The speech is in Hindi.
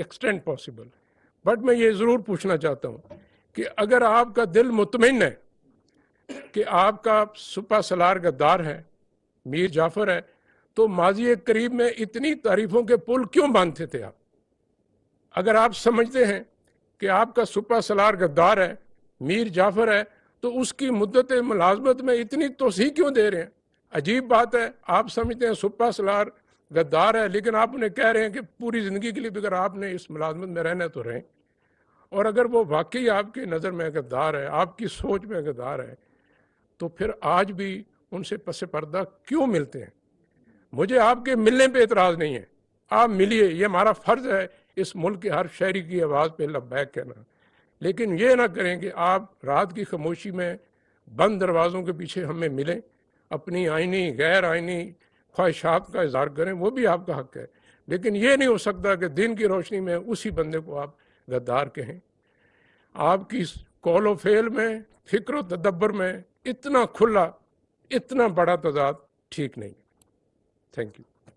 एक्सटेंट पॉसिबल बट मैं ये ज़रूर पूछना चाहता हूँ कि अगर आपका दिल मुतमिन है कि आपका सुपा सलार गद्दार है मीर जाफर है तो माजी करीब में इतनी तारीफों के पुल क्यों बांधते थे आप अगर आप समझते हैं कि आपका सुपा सलार गद्दार है मीर जाफर है तो उसकी मुद्दत मुलाजमत में इतनी तोसी क्यों दे रहे हैं अजीब बात है आप समझते हैं सुपा सलार गद्दार है लेकिन आप उन्हें कह रहे हैं कि पूरी ज़िंदगी के लिए भी अगर आपने इस मुलाजमत में रहना तो रहें और अगर वो वाकई आपकी नज़र में गद्दार है आपकी सोच में गद्दार है तो फिर आज भी उनसे पस पर्दा क्यों मिलते हैं मुझे आपके मिलने पे एतराज़ नहीं है आप मिलिए ये हमारा फ़र्ज़ है इस मुल्क के हर शहरी की आवाज़ पे लब्बैक कहना लेकिन ये ना करें कि आप रात की खामोशी में बंद दरवाज़ों के पीछे हमें मिलें अपनी आइनी गैर आइनी ख्वाहिशात का इजहार करें वो भी आपका हक है लेकिन ये नहीं हो सकता कि दिन की रोशनी में उसी बंदे को आप गद्दार कहें आपकी कौलो फेल में फिक्र तदब्बर में इतना खुला इतना बड़ा तजाद ठीक नहीं थैंक यू